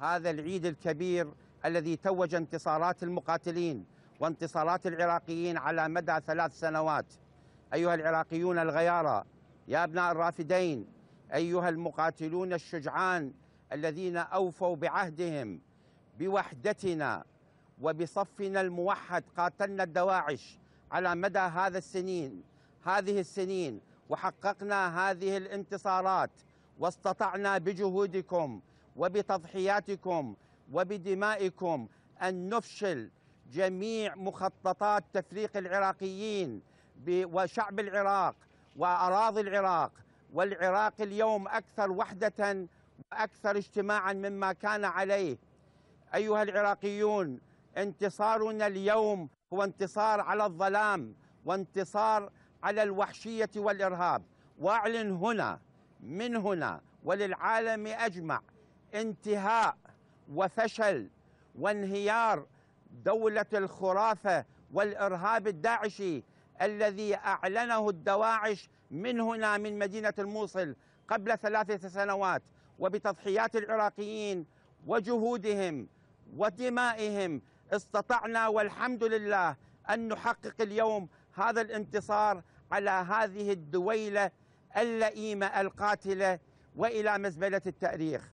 هذا العيد الكبير الذي توج انتصارات المقاتلين وانتصارات العراقيين على مدى ثلاث سنوات أيها العراقيون الغيارى يا أبناء الرافدين أيها المقاتلون الشجعان الذين أوفوا بعهدهم بوحدتنا وبصفنا الموحد قاتلنا الدواعش على مدى هذا السنين هذه السنين وحققنا هذه الانتصارات واستطعنا بجهودكم وبتضحياتكم وبدمائكم أن نفشل جميع مخططات تفريق العراقيين وشعب العراق وأراضي العراق والعراق اليوم أكثر وحدة وأكثر اجتماعا مما كان عليه أيها العراقيون انتصارنا اليوم هو انتصار على الظلام وانتصار على الوحشية والإرهاب وأعلن هنا من هنا وللعالم أجمع انتهاء وفشل وانهيار دولة الخرافة والإرهاب الداعشي الذي أعلنه الدواعش من هنا من مدينة الموصل قبل ثلاثة سنوات وبتضحيات العراقيين وجهودهم ودمائهم استطعنا والحمد لله أن نحقق اليوم هذا الانتصار على هذه الدويلة اللئيمة القاتلة وإلى مزبلة التاريخ